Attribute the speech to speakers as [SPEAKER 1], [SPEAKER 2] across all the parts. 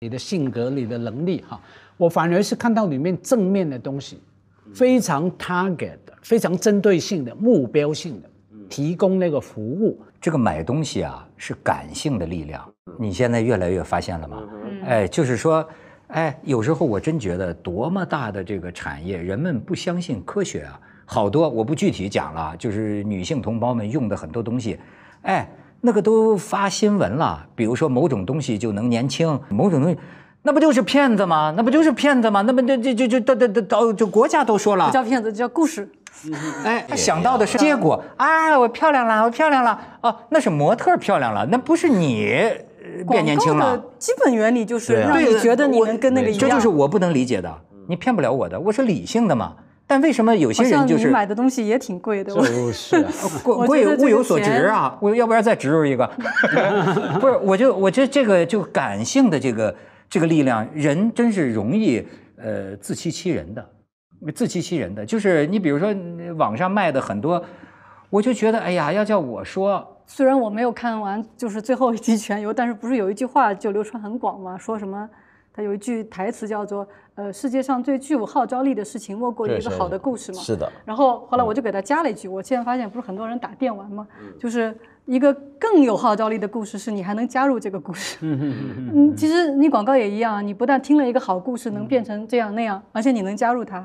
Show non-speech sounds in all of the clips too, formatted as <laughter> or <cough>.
[SPEAKER 1] 你的性格，你的能力，哈，我反而是看到里面正面的东西，非
[SPEAKER 2] 常 target 的，非常针对性的，目标性的，提供那个服务。这个买东西啊，是感性的力量。你现在越来越发现了吗？哎，就是说，哎，有时候我真觉得，多么大的这个产业，人们不相信科学啊，好多我不具体讲了，就是女性同胞们用的很多东西，哎。那个都发新闻了，比如说某种东西就能年轻，某种东西，那不就是骗子吗？那不就是骗子吗？那不就就就就都都都就国家都说了，不叫骗子，叫故事。哎，他想到的是结果，啊，我漂亮了，我漂亮了哦，那是模特漂亮了，那不是你变年轻了。基本原理就是让你觉得你
[SPEAKER 1] 能跟那个一样。这就是
[SPEAKER 2] 我不能理解的，你骗不了我的，我是理性的嘛。但为什么有些人就是买
[SPEAKER 1] 的东西也挺贵的？就是 <laughs> 贵物有所值啊！
[SPEAKER 2] 我要不然再植入一个？<laughs> 不是，我就我这这个就感性的这个这个力量，人真是容易呃自欺欺人的，自欺欺人的就是你比如说网上卖的很多，我就觉得哎呀，要叫我说，
[SPEAKER 1] 虽然我没有看完，就是最后一集全游，但是不是有一句话就流传很广吗？说什么？他有一句台词叫做“呃，世界上最具有号召力的事情，莫过于一个好的故事嘛。”是的。然后后来我就给他加了一句：“我竟然发现，不是很多人打电玩吗？就是一个更有号召力的故事，是你还能加入这个故事。”
[SPEAKER 2] 嗯
[SPEAKER 1] 其实你广告也一样，你不但听了一个好故事能变成这样那样，而且你能加入它。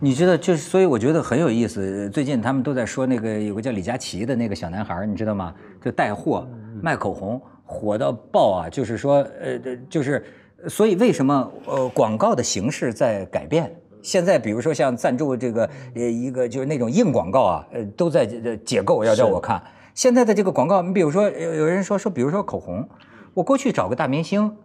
[SPEAKER 2] 你知道，就是所以我觉得很有意思。最近他们都在说那个有个叫李佳琦的那个小男孩，你知道吗？就带货卖口红，火到爆啊！就是说，呃，就是。所以为什么呃广告的形式在改变？现在比如说像赞助这个呃一个就是那种硬广告啊，呃都在解构，要叫我看现在的这个广告。你比如说有有人说说，比如说口红，我过去找个大明星，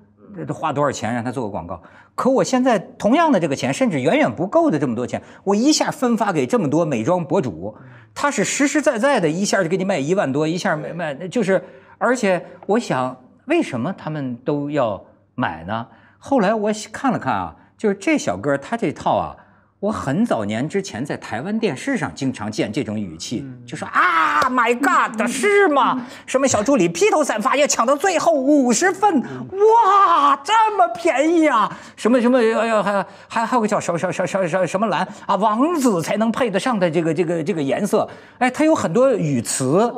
[SPEAKER 2] 这花多少钱让他做个广告？可我现在同样的这个钱，甚至远远不够的这么多钱，我一下分发给这么多美妆博主，他是实实在在的一下就给你卖一万多，一下没卖就是。而且我想，为什么他们都要？买呢？后来我看了看啊，就是这小哥他这套啊，我很早年之前在台湾电视上经常见这种语气，就说啊，My God，是吗？<laughs> 什么小助理披头散发要抢到最后五十份，哇，这么便宜啊？什么什么哎呀，还还还有个叫什么什么什么什么蓝啊，王子才能配得上的这个这个这个颜色，哎，他有很多语词。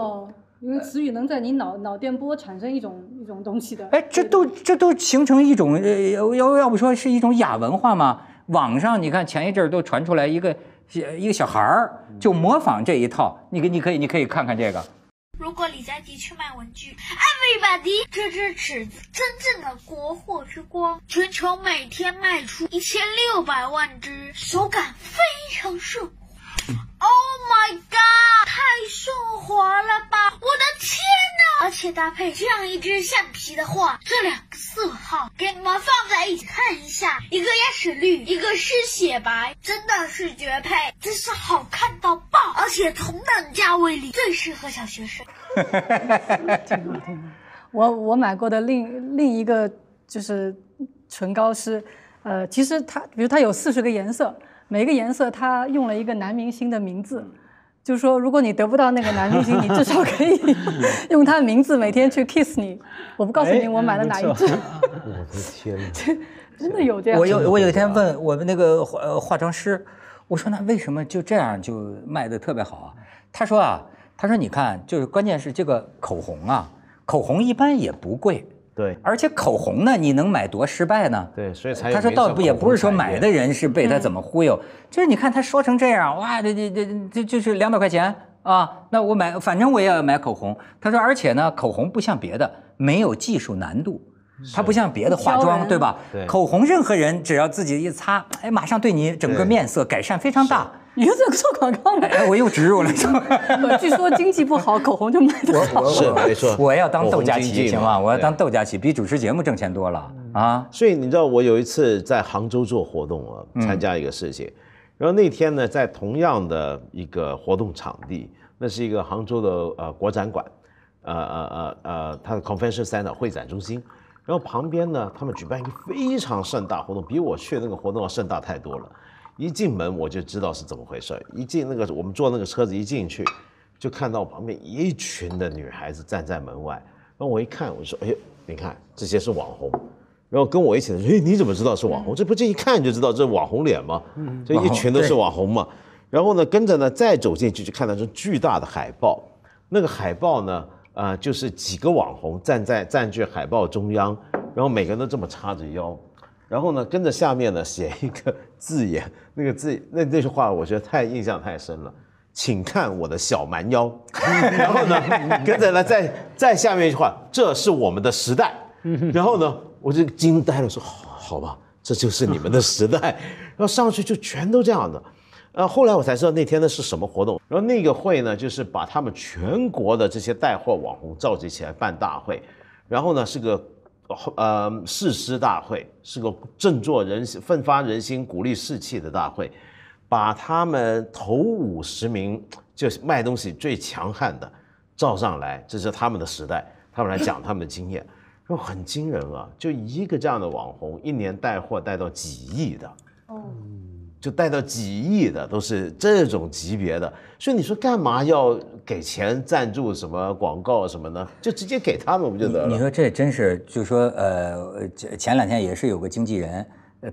[SPEAKER 1] 因为词语能在你脑脑电波产生一种一种东西的，
[SPEAKER 2] 哎，这都这都形成一种，呃，要要不说是一种亚文化吗？网上你看前一阵儿都传出来一个一个小孩儿就模仿这一套，你可你可以你可以看看这个。如果
[SPEAKER 1] 李佳琦去卖文具，Everybody，这支尺子真正的国货之光，全球每天卖出一千六百万只，手感非常顺。Oh my god！太顺滑了吧！我的天哪！而且搭配这样一支橡皮的话，这两个色号给你们放在一起看一下，一个也是绿，一个是雪白，真的是绝配，真是好看到爆！而且同等价位里最适合小学生。<laughs> 我我买过的另另一个就是唇膏是，呃，其实它比如它有四十个颜色。每个颜色他用了一个男明星的名字，就是说，如果你得不到那个男明星，你至少可以用他的名字每天去 kiss 你。我不告诉你我买了哪一支，
[SPEAKER 2] 我的天哪，<laughs>
[SPEAKER 1] 真的有这样？我有，我有一
[SPEAKER 2] 天问我们那个化化妆师，我说那为什么就这样就卖的特别好啊？他说啊，他说你看，就是关键是这个口红啊，口红一般也不贵。对，而且口红呢，你能买多失败呢？对，所以才他说倒不也不是说买的人是被他怎么忽悠，就是你看他说成这样，哇，这这这这就是两百块钱啊，那我买，反正我也要买口红。他说，而且呢，口红不像别的，没有技术难度，它不像别的化妆，对吧？口红任何人只要自己一擦，哎，马上对你整个面色改善非常大。你又在做广告呗？我又植入了，<laughs> 据说经济不好，口红就卖得好。是没错，我要当窦佳琪行吗？我要当窦佳琪，比主持节目挣钱多了啊！
[SPEAKER 3] 所以你知道，我有一次在杭州做活动啊，参加一个事情，然后那天呢，在同样的一个活动场地，那是一个杭州的呃国展馆，呃呃呃呃，它的 Convention Center 会展中心，然后旁边呢，他们举办一个非常盛大活动，比我去那个活动要盛大太多了。一进门我就知道是怎么回事一进那个我们坐那个车子一进去，就看到旁边一群的女孩子站在门外。然后我一看，我说：“哎呀，你看这些是网红。”然后跟我一起的说：“你怎么知道是网红？这不就一看就知道这网红脸吗？这一群都是网红嘛。”然后呢，跟着呢再走进去就看到这巨大的海报。那个海报呢，啊，就是几个网红站在占据海报中央，然后每个人都这么叉着腰。然后呢，跟着下面呢写一个。字眼，那个字，<laughs> 那那句话，我觉得太印象太深了。请看我的小蛮腰，<laughs> 然后呢，跟着呢，再再下面一句话，这是我们的时代。然后呢，我就惊呆了，说好吧，这就是你们的时代。然后上去就全都这样的。呃，后来我才知道那天呢是什么活动。然后那个会呢，就是把他们全国的这些带货网红召集起来办大会，然后呢是个。呃，誓师大会是个振作人心、奋发人心、鼓励士气的大会，把他们头五十名就是卖东西最强悍的召上来，这是他们的时代，他们来讲他们的经验，说很惊人啊，就一个这样的网红，一年带货带到几亿的。哦。就带到几亿的都是这种级别的，所以你说干嘛要给钱赞助什么广告什么呢？就
[SPEAKER 2] 直接给他们不就得了？你说这真是，就说呃，前两天也是有个经纪人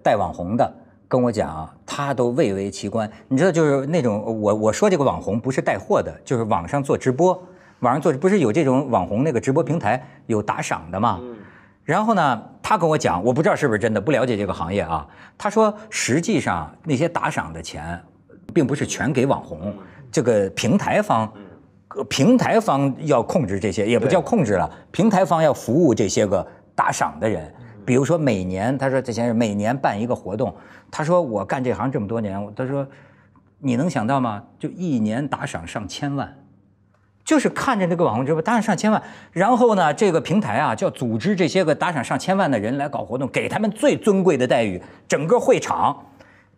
[SPEAKER 2] 带网红的，跟我讲他都蔚为奇观。你知道，就是那种我我说这个网红不是带货的，就是网上做直播，网上做不是有这种网红那个直播平台有打赏的嘛？嗯，然后呢？他跟我讲，我不知道是不是真的，不了解这个行业啊。他说，实际上那些打赏的钱，并不是全给网红，这个平台方，平台方要控制这些，也不叫控制了，平台方要服务这些个打赏的人。比如说，每年他说这先生每年办一个活动，他说我干这行这么多年，他说你能想到吗？就一年打赏上千万。就是看着那个网红直播打赏上千万，然后呢，这个平台啊，叫组织这些个打赏上千万的人来搞活动，给他们最尊贵的待遇。整个会场，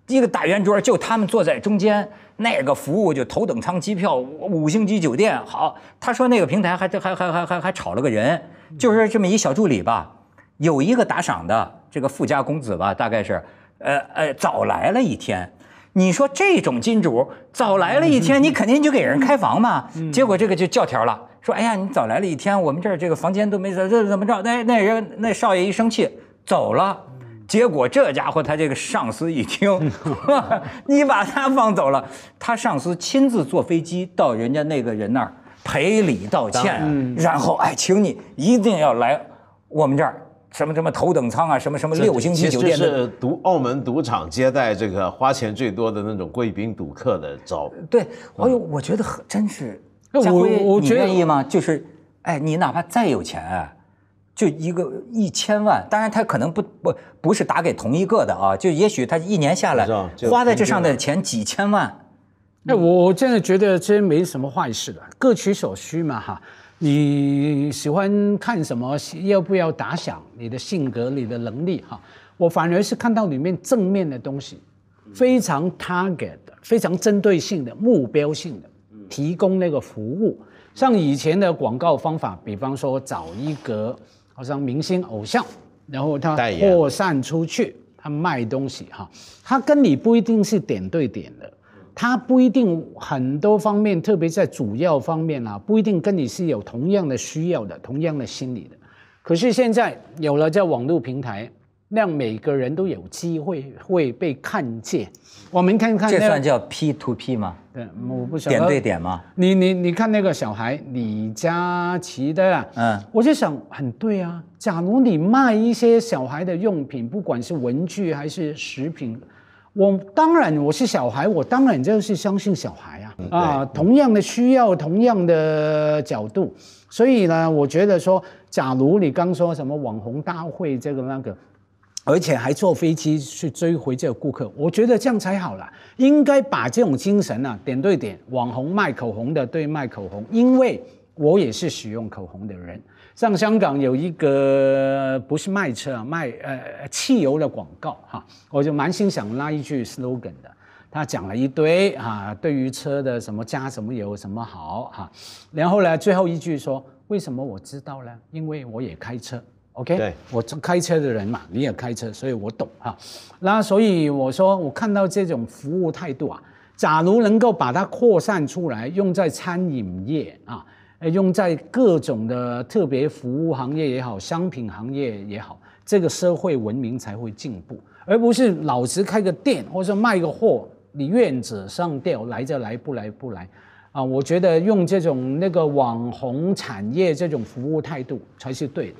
[SPEAKER 2] 一个大圆桌，就他们坐在中间，那个服务就头等舱机票、五星级酒店。好，他说那个平台还还还还还还还炒了个人，就是这么一小助理吧，有一个打赏的这个富家公子吧，大概是，呃呃，早来了一天。你说这种金主早来了一天，你肯定就给人开房嘛。结果这个就教条了，说哎呀，你早来了一天，我们这儿这个房间都没怎怎么着。那那人那少爷一生气走了。结果这家伙他这个上司一听 <laughs> <laughs> 你把他放走了，他上司亲自坐飞机到人家那个人那儿赔礼道歉，然后哎，请你一定要来我们这儿。什么什么头等舱啊，什么什么六星级酒店的，
[SPEAKER 3] 赌澳门赌场接待这个花钱最多的那种贵宾赌客
[SPEAKER 2] 的招。对，我我觉得很真是。觉得你愿意吗？就是，哎，你哪怕再有钱，哎，就一个一千万，当然他可能不不不是打给同一个的啊，就也许他一年下来花在这上的钱几千万。
[SPEAKER 1] 那我我现在觉得这没什么坏事的，各取所需嘛哈。你喜欢看什么？要不要打响你的性格、你的能力？哈，我反而是看到里面正面的东西，非常 target、非常针对性的目标性的提供那个服务。像以前的广告方法，比方说找一个好像明星偶像，然后他扩散出去，他卖东西。哈，他跟你不一定是点对点的。他不一定很多方面，特别在主要方面啊，不一定跟你是有同样的需要的、同样的心理的。可是现在有了这网络平台，让每个人都有机会会被看见。我们看看，这算叫
[SPEAKER 2] P to P 吗？
[SPEAKER 1] 对，我不得点对点吗？你你你看那个小孩李佳琦的，嗯，我就想很对啊。假如你卖一些小孩的用品，不管是文具还是食品。我当然我是小孩，我当然就是相信小孩啊啊，同样的需要，同样的角度，所以呢，我觉得说，假如你刚说什么网红大会这个那个，而且还坐飞机去追回这个顾客，我觉得这样才好了。应该把这种精神呢，点对点，网红卖口红的对卖口红，因为我也是使用口红的人。上香港有一个不是卖车啊，卖呃汽油的广告哈，我就蛮心想拉一句 slogan 的。他讲了一堆啊，对于车的什么加什么油什么好哈，然后呢最后一句说为什么我知道呢？因为我也开车。OK，对我开车的人嘛，你也开车，所以我懂哈。那所以我说我看到这种服务态度啊，假如能够把它扩散出来，用在餐饮业啊。用在各种的特别服务行业也好，商品行业也好，这个社会文明才会进步，而不是老是开个店或者说卖个货，你愿者上吊来就来不来不来，啊，我觉得用这种那个网红产业这种服务态度才是对的。